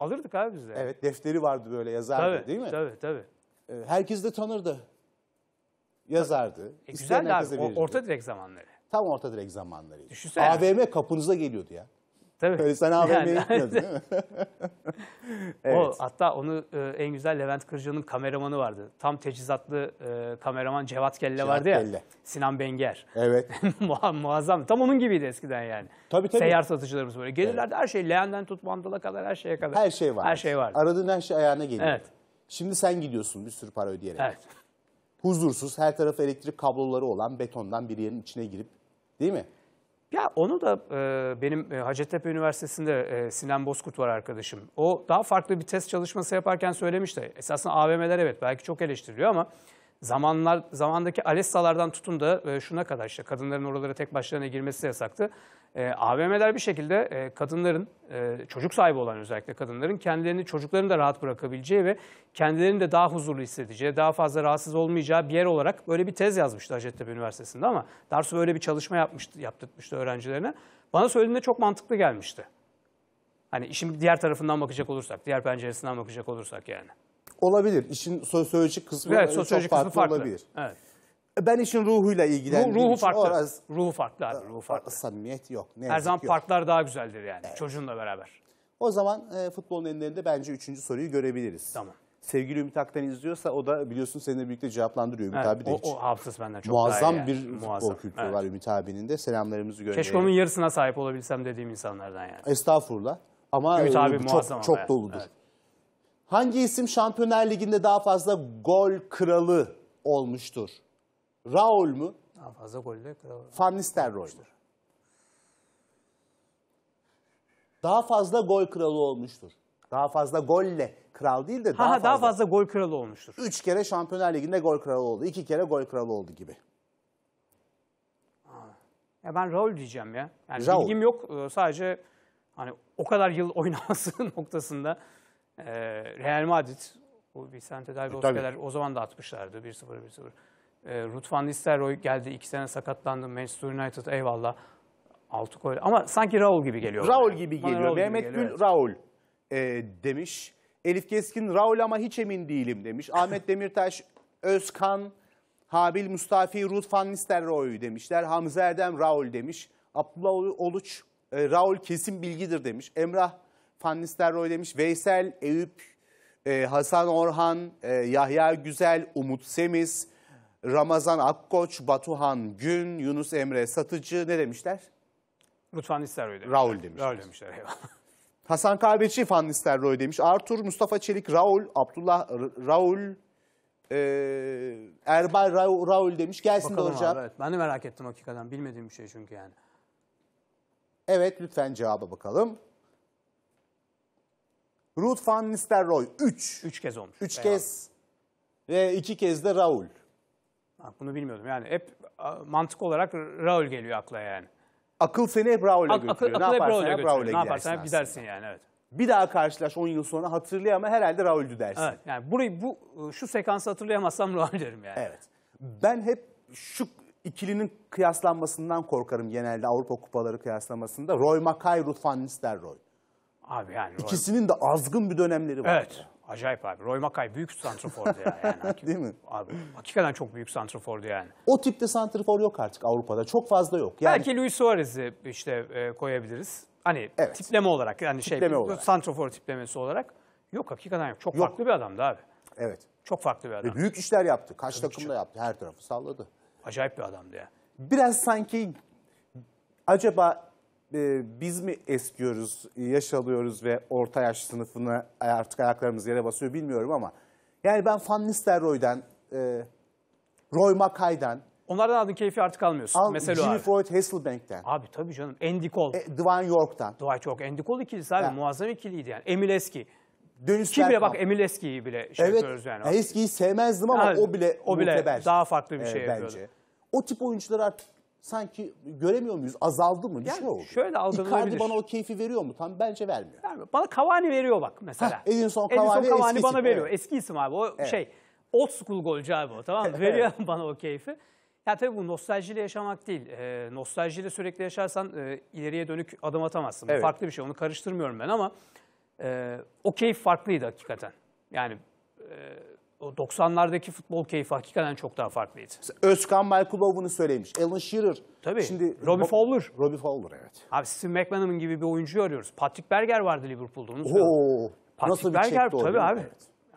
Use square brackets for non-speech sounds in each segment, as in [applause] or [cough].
Alırdık abi biz de. Evet defteri vardı böyle yazardı tabii, değil mi? Tabii tabii. Ee, herkes de tanırdı. Yazardı. E, güzel abi orta direk zamanları. Tam orta direk zamanlarıydı. AVM kapınıza geliyordu ya. Tabii. Böyle sen AVM'ye yani, gitmiyorsun değil mi? [laughs] evet. o, hatta onu e, en güzel Levent Kırca'nın kameramanı vardı. Tam teçhizatlı e, kameraman Cevat Kelle Cevat vardı ya. Kelle. Sinan Benger. Evet. [laughs] muazzam. Tam onun gibiydi eskiden yani. Tabii tabii. Seyyar satıcılarımız böyle. Gelirlerdi evet. her şey. Leğenden tut mandala kadar her şeye kadar. Her şey var. Her şey var. Aradığın her şey ayağına geliyor. Evet. Şimdi sen gidiyorsun bir sürü para ödeyerek. Evet. Huzursuz her tarafı elektrik kabloları olan betondan bir yerin içine girip değil mi? Ya onu da e, benim e, Hacettepe Üniversitesi'nde e, Sinan Bozkurt var arkadaşım. O daha farklı bir test çalışması yaparken söylemişti. Esasında AVM'ler evet belki çok eleştiriliyor ama zamanlar zamandaki Alessa'lardan tutun da e, şuna kadar işte kadınların oralara tek başlarına girmesi yasaktı. E, AVM'ler bir şekilde e, kadınların, e, çocuk sahibi olan özellikle kadınların kendilerini çocuklarını da rahat bırakabileceği ve kendilerini de daha huzurlu hissedeceği, daha fazla rahatsız olmayacağı bir yer olarak böyle bir tez yazmıştı Hacettepe Üniversitesi'nde ama Darsu böyle bir çalışma yapmıştı, yaptırmıştı öğrencilerine. Bana söylediğinde çok mantıklı gelmişti. Hani işin diğer tarafından bakacak olursak, diğer penceresinden bakacak olursak yani. Olabilir. İşin sosyolojik kısmı, evet, sosyolojik çok farklı, kısmı farklı olabilir. Evet. E, ben işin ruhuyla ilgilendiğim ruhu, ruhu farklı. Orası, ruhu farklı abi, ruhu farklı. Samimiyet yok. Ne Her zaman yok. parklar daha güzeldir yani evet. çocuğunla beraber. O zaman e, futbolun enlerinde bence üçüncü soruyu görebiliriz. Tamam. Sevgili Ümit Aktan izliyorsa o da biliyorsun seninle birlikte cevaplandırıyor Ümit evet, abi de hiç. O hafızası benden çok Muazzam daha iyi yani. bir Muazzam. futbol kültürü evet. var Ümit abinin de selamlarımızı gönderelim. Keşke onun yarısına sahip olabilsem dediğim insanlardan yani. Estağfurullah. Ama Ümit e, abi çok, çok doludur. Evet. Hangi isim Şampiyonlar Ligi'nde daha fazla gol kralı olmuştur? Raul mu? Daha fazla golle kral. Van Nistelrooy Daha fazla gol kralı olmuştur. Daha fazla golle kral değil de daha, Ha, ha, fazla. daha fazla gol kralı olmuştur. Üç kere Şampiyonlar Ligi'nde gol kralı oldu. iki kere gol kralı oldu gibi. Ya ben Raul diyeceğim ya. Yani Raul. bilgim yok. Ee, sadece hani o kadar yıl oynaması [laughs] noktasında ee, Real Madrid, o Vicente Del Bosque'ler e, o zaman da atmışlardı 1-0 1-0. E, Ruth Nistelrooy geldi. iki sene sakatlandı. Manchester United eyvallah. Altı gol. Ama sanki Raul gibi geliyor. Raul yani. gibi geliyor. Raul Mehmet gibi Gül evet. Raul e, demiş. Elif Keskin Raul ama hiç emin değilim demiş. Ahmet [laughs] Demirtaş, Özkan, Habil Mustafi, Ruth van Nistelrooy demişler. Hamza Erdem Raul demiş. Abdullah Oluç, e, Raul kesin bilgidir demiş. Emrah Fannisterroy demiş. Veysel, Eyüp, e, Hasan Orhan, e, Yahya Güzel, Umut Semiz, Ramazan Akkoç, Batuhan Gün, Yunus Emre Satıcı ne demişler? Lütfen Nisterroy demiş. Raul demiş. Raul demişler eyvallah. Hasan Kahveci Fan Nisterroy demiş. Artur, Mustafa Çelik, Raul, Abdullah Raul, e, Erbay Raul, Raul demiş. Gelsin Bakalım de hocam. Abi, evet. Ben de merak ettim hakikaten. Bilmediğim bir şey çünkü yani. Evet lütfen cevaba bakalım. Ruth van Nistelrooy 3. 3 kez olmuş. 3 kez ve 2 kez de Raul. bunu bilmiyordum. Yani hep mantık olarak Raul geliyor akla yani. Akıl seni hep Raul'e Ak- götürüyor. Akıl, ne akıl yaparsan hep Raul'e Ne yaparsan hep gidersin yani evet. Bir daha karşılaş 10 yıl sonra hatırlayama herhalde Raul'dü dersin. Evet yani burayı bu şu sekansı hatırlayamazsam Raul derim yani. Evet. Ben hep şu ikilinin kıyaslanmasından korkarım genelde Avrupa Kupaları kıyaslamasında. Roy Mackay, Ruth Van Nistelrooy. Abi yani Roy... İkisinin de azgın bir dönemleri var. Evet. Acayip abi. Roy Mackay büyük santrafordu ya. Yani. [laughs] Değil mi? Abi hakikaten çok büyük santrafordu yani. O tipte santrafor yok artık Avrupa'da. Çok fazla yok. Yani... Belki Luis Suarez'i işte e, koyabiliriz. Hani evet. tipleme olarak yani şey, tipleme şey olarak. santrafor tiplemesi olarak yok hakikaten yok. Çok yok. farklı bir adamdı abi. Evet. Çok farklı bir adam. Ve büyük işler yaptı. Kaç Tabii takımda çok... yaptı. Her tarafı salladı. Acayip bir adamdı ya. Biraz sanki acaba ee, biz mi eskiyoruz, yaş alıyoruz ve orta yaş sınıfına artık ayaklarımız yere basıyor bilmiyorum ama. Yani ben Van Nistelrooy'den, e, Roy Mackay'den. Onlardan aldığın keyfi artık almıyorsun. Al, Mesela Jimmy abi. Floyd Hasselbank'ten. Abi tabii canım. Andy Cole. E, Dwayne York'tan. Dwayne York. Andy Cole ikilisi abi. Yani. Muazzam ikiliydi yani. Emil Eski. Dönüş Ki bile bak Emil Eski'yi bile şey evet, yapıyoruz yani. Eski'yi sevmezdim ama yani, o bile O bile muteber. daha farklı bir e, şey e, Bence. O tip oyuncular artık sanki göremiyor muyuz? Azaldı mı? Yani Düşme oldu. Şöyle algılanabilir. Icardi bana o keyfi veriyor mu? Tam bence vermiyor. vermiyor. Bana Cavani veriyor bak mesela. Heh, Edinson Cavani, Edinson Cavani eski bana isim, veriyor. Evet. Eski isim abi. O evet. şey old school golcü abi o tamam mı? Veriyor evet. [laughs] bana o keyfi. Ya tabii bu nostaljiyle yaşamak değil. E, nostaljiyle sürekli yaşarsan e, ileriye dönük adım atamazsın. Evet. Bu farklı bir şey. Onu karıştırmıyorum ben ama e, o keyif farklıydı hakikaten. Yani e, 90'lardaki futbol keyfi hakikaten çok daha farklıydı. Özkan Malkulov'unu söylemiş. Alan Shearer. Tabii. Şimdi Robbie Fowler. Robbie Fowler evet. Abi Steve McManaman gibi bir oyuncu arıyoruz. Patrick Berger vardı Liverpool'da. Onu Oo, Patrick nasıl Berger, bir çekti tabii abi. Evet.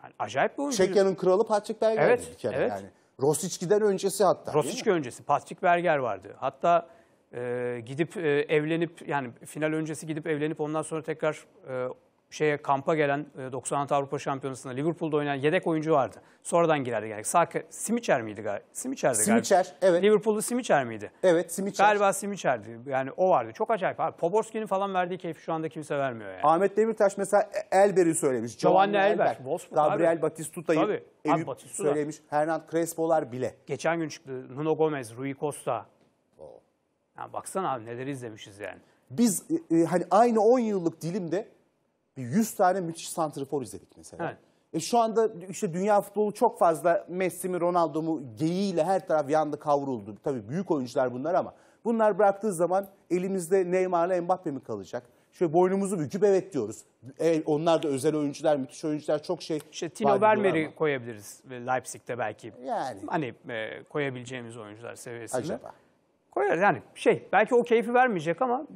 Yani acayip bir oyuncu. Çekya'nın kralı Patrick Berger evet, bir kere evet. yani. Rosicki'den öncesi hatta. Rosicki öncesi Patrick Berger vardı. Hatta e, gidip e, evlenip yani final öncesi gidip evlenip ondan sonra tekrar e, şeye kampa gelen 96 e, Avrupa Şampiyonası'nda Liverpool'da oynayan yedek oyuncu vardı. Sonradan girerdi yani. Saka Simiçer miydi galiba? Simiçer'di galiba. Simiçer, evet. Liverpool'da Simiçer miydi? Evet, Simiçer. Galiba Simiçer'di. Yani o vardı. Çok acayip abi. Poborski'nin falan verdiği keyfi şu anda kimse vermiyor yani. Ahmet Demirtaş mesela Elber'i söylemiş. Giovanni Elber, Wolfsburg Gabriel abi. Batistuta'yı Eyüp Batistuta. söylemiş. Hernan Crespo'lar bile. Geçen gün çıktı Nuno Gomez, Rui Costa. Yani baksana abi neler izlemişiz yani. Biz e, e hani aynı 10 yıllık dilimde 100 tane müthiş santrifor izledik mesela. Evet. E şu anda işte dünya futbolu çok fazla Messi mi Ronaldo mu geyiğiyle her taraf yandı kavruldu. Tabii büyük oyuncular bunlar ama bunlar bıraktığı zaman elimizde Neymar'la Mbappe mi kalacak? Şöyle boynumuzu büküp evet diyoruz. E, onlar da özel oyuncular, müthiş oyuncular çok şey. İşte Tino Vermeer'i koyabiliriz Leipzig'te belki. Yani. Hani e, koyabileceğimiz oyuncular seviyesinde. Acaba. Koyar yani şey belki o keyfi vermeyecek ama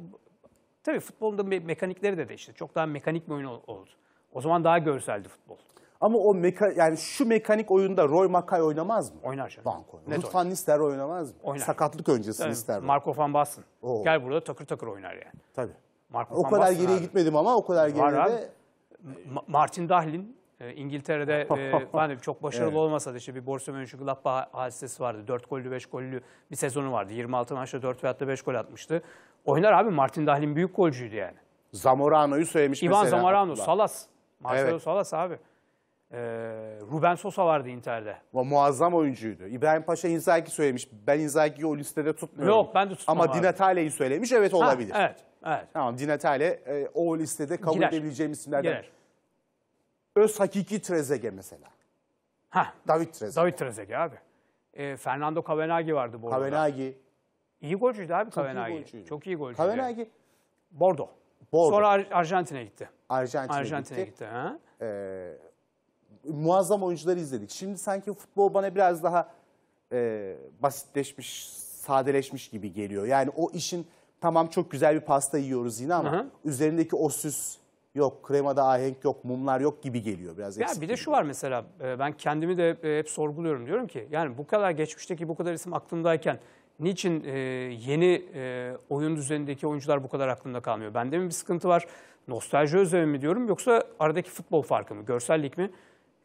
Tabii futbolda me mekanikleri de değişti. Çok daha mekanik bir oyun oldu. O zaman daha görseldi futbol. Ama o meka yani şu mekanik oyunda Roy Mackay oynamaz mı? Oynar canım. Bank oynar. Ruth Van Nistelrooy oynamaz mı? Oynar. Sakatlık öncesi yani, Nistelrooy. Marco Van Basten. Oo. Gel burada takır takır oynar yani. Tabii. Marco o Van kadar Basten geriye abi. gitmedim ama o kadar Var geriye de... Martin Dahlin ee, İngiltere'de [laughs] e, hani çok başarılı evet. olmasa da işte bir Borussia Mönchengladbach hadisesi vardı. 4 gollü 5 gollü bir sezonu vardı. 26 maçta 4 veyahut da 5 gol atmıştı. Oynar abi Martin Dahlin büyük golcüydü yani. Zamorano'yu söylemiş İvan mesela. Ivan Zamorano, Salas. Marcelo evet. Salas abi. Ee, Ruben Sosa vardı Inter'de. O muazzam oyuncuydu. İbrahim Paşa Inzaghi söylemiş. Ben Inzaghi'yi o listede tutmuyorum. Yok ben de tutmam Ama Dinatale'yi söylemiş. Evet olabilir. Ha, evet. evet. Tamam Dinatale e, o listede kabul Girer. edebileceğimiz isimlerden. Girer öz hakiki Trezege mesela. Ha. David Trezege. David Trezege abi. E, Fernando Cavenaghi vardı bu arada. Cavenaghi. İyi golcüydü abi Çok Cavenaghi. Çok iyi golcüydü. Cavenaghi. Bordo. Bordo. Sonra Ar Arjantin'e gitti. Arjantin'e, Arjantin'e gitti. gitti. Ha? Ee, muazzam oyuncuları izledik. Şimdi sanki futbol bana biraz daha e, basitleşmiş, sadeleşmiş gibi geliyor. Yani o işin tamam çok güzel bir pasta yiyoruz yine ama Hı-hı. üzerindeki o süs, yok kremada ahenk yok, mumlar yok gibi geliyor biraz. Ya bir de şu var mesela e, ben kendimi de e, hep sorguluyorum diyorum ki yani bu kadar geçmişteki bu kadar isim aklımdayken niçin e, yeni oyun düzenindeki oyuncular bu kadar aklımda kalmıyor? Bende mi bir sıkıntı var? Nostalji özlemi mi diyorum yoksa aradaki futbol farkı mı, görsellik mi?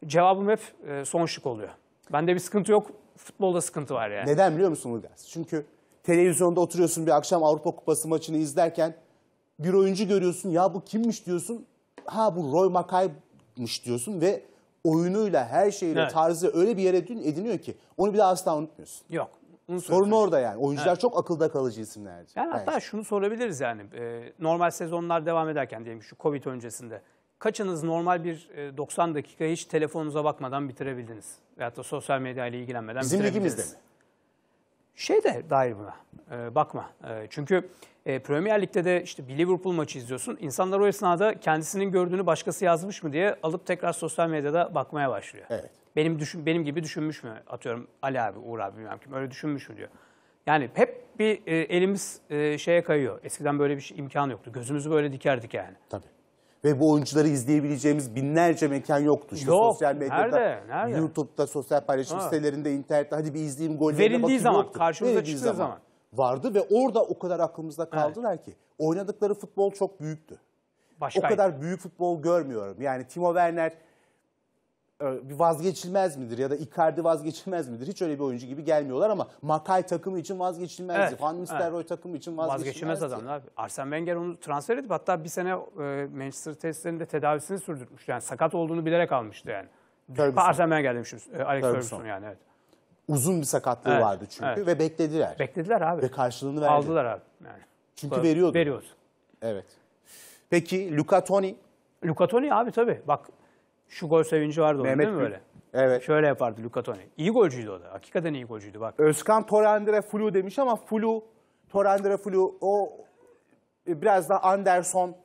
Cevabım hep son şık oluyor. Bende bir sıkıntı yok, futbolda sıkıntı var yani. Neden biliyor musun Ulgas? Çünkü televizyonda oturuyorsun bir akşam Avrupa Kupası maçını izlerken bir oyuncu görüyorsun ya bu kimmiş diyorsun. Ha bu Roy Mackay'mış diyorsun ve oyunuyla her şeyle evet. tarzı öyle bir yere ediniyor ki onu bir daha asla unutmuyorsun. Yok. Sorun orada yani. Oyuncular evet. çok akılda kalıcı isimlerdi. Yani hatta yani. şunu sorabiliriz yani. E, normal sezonlar devam ederken diyelim şu Covid öncesinde. Kaçınız normal bir 90 e, dakika hiç telefonunuza bakmadan bitirebildiniz? Veyahut da sosyal medyayla ilgilenmeden Bizim ligimizde mi? şey de dair buna. E, bakma. E, çünkü e, Premier Lig'de de işte bir Liverpool maçı izliyorsun. İnsanlar o esnada kendisinin gördüğünü başkası yazmış mı diye alıp tekrar sosyal medyada bakmaya başlıyor. Evet. Benim düşün benim gibi düşünmüş mü? Atıyorum Ali abi, Uğur abi bilmem kim öyle düşünmüş mü diyor. Yani hep bir e, elimiz e, şeye kayıyor. Eskiden böyle bir şey imkan yoktu. Gözümüzü böyle dikerdik yani. Tabii. Ve bu oyuncuları izleyebileceğimiz binlerce mekan yoktu. İşte Yok, sosyal medyada, nerede, nerede? YouTube'da, sosyal paylaşım ha. sitelerinde, internette hadi bir izleyeyim gollerine Verildiği bakayım zaman, yoktu. karşımıza Verildiği çıktığı zaman. Vardı ve orada o kadar aklımızda kaldılar evet. ki oynadıkları futbol çok büyüktü. Başkaydı. O kadar büyük futbol görmüyorum. Yani Timo Werner e, vazgeçilmez midir ya da Icardi vazgeçilmez midir? Hiç öyle bir oyuncu gibi gelmiyorlar ama Makay takımı için vazgeçilmezdi. Evet, Van Nistelrooy evet. takımı için vazgeçilmezdi. Vazgeçilmez adamlar. Arsene Wenger onu transfer edip hatta bir sene e, Manchester testlerinde tedavisini sürdürmüş. Yani sakat olduğunu bilerek almıştı yani. Ferguson. Arsene Wenger demişim. E, Alex Ferguson. Ferguson yani evet. Uzun bir sakatlığı evet, vardı çünkü evet. ve beklediler. Beklediler abi. Ve karşılığını verdi. Aldılar abi. Yani. Çünkü veriyordu. Veriyordu. Evet. Peki Luca Toni? Luca Toni abi tabii. Bak şu gol sevinci vardı onun Mehmet değil mi böyle? Evet. Şöyle yapardı Luca Toni. İyi golcüydü o da. Hakikaten iyi golcüydü bak. Özkan Torrendire Flu demiş ama Flu, Torrendire Flu o e, biraz da Anderson.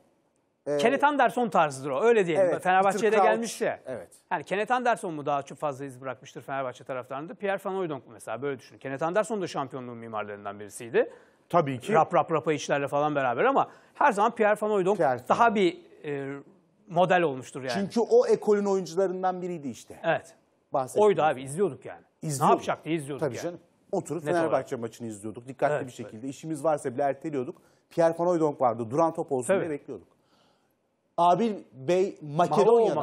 e, Kenneth Anderson tarzıdır o. Öyle diyelim. Evet, Peter Fenerbahçe'de gelmiş ya. Evet. Yani Kenneth Anderson mu daha çok fazla iz bırakmıştır Fenerbahçe taraftarında? Pierre Van Hooijdonk mu mesela? Böyle düşün. Kenneth Anderson da şampiyonluğun mimarlarından birisiydi. Tabii ki. Rap rap rapa işlerle falan beraber ama her zaman Pierre Van Hooijdonk daha bir e, model olmuştur yani. Çünkü o ekolün oyuncularından biriydi işte. Evet. Bahsettiğim. Oydu abi izliyorduk yani. İzliyorduk. Ne yapacak diye izliyorduk Tabii yani. canım. Oturup Net Fenerbahçe olarak. maçını izliyorduk. Dikkatli evet, bir şekilde. Evet. İşimiz varsa bile erteliyorduk. Pierre Van Hooijdonk vardı. Duran top olsun Tabii. diye bekliyorduk. Abil Bey Makedonya'dan